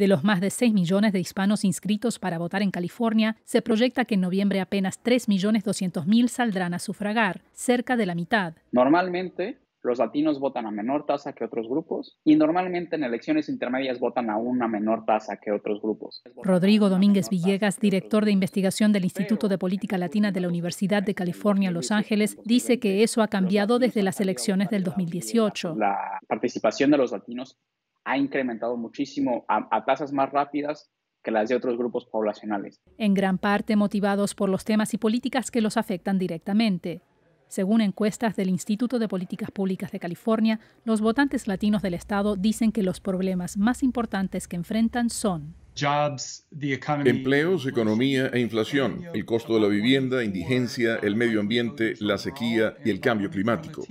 De los más de 6 millones de hispanos inscritos para votar en California, se proyecta que en noviembre apenas 3.200.000 saldrán a sufragar, cerca de la mitad. Normalmente, los latinos votan a menor tasa que otros grupos y normalmente en elecciones intermedias votan a una menor tasa que otros grupos. Rodrigo Domínguez Villegas, director de investigación del Instituto de Política Latina de la Universidad de California, Los Ángeles, dice que eso ha cambiado desde las elecciones del 2018. La participación de los latinos ha incrementado muchísimo a, tasas más rápidas que las de otros grupos poblacionales. En gran parte motivados por los temas y políticas que los afectan directamente. Según encuestas del Instituto de Políticas Públicas de California, los votantes latinos del Estado dicen que los problemas más importantes que enfrentan son Empleos, economía e inflación, el costo de la vivienda, indigencia, el medio ambiente, la sequía y el cambio climático.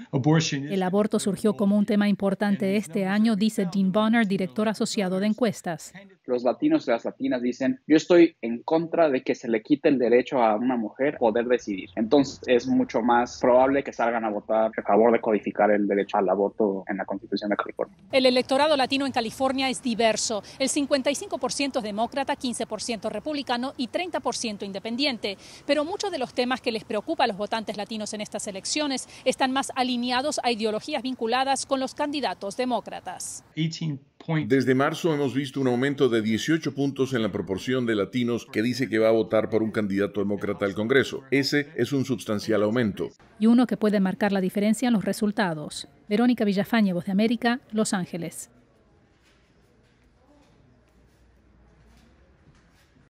El aborto surgió como un tema importante este año, dice Dean Bonner, director asociado de encuestas. Los latinos y las latinas dicen, yo estoy en contra de que se le quite el derecho a una mujer poder decidir. Entonces es mucho más probable que salgan a votar a favor de codificar el derecho al aborto en la Constitución de California. El electorado latino en California es diverso. El 55% demócrata, 15% republicano y 30% independiente. Pero muchos de los temas que les preocupa a los votantes latinos en estas elecciones están más alineados a ideologías vinculadas con los candidatos demócratas. Desde marzo hemos visto un aumento de 18 puntos en la proporción de latinos que dice que va a votar por un candidato demócrata al Congreso. Ese es un sustancial aumento. Y uno que puede marcar la diferencia en los resultados. Verónica Villafañe, Voz de América, Los Ángeles.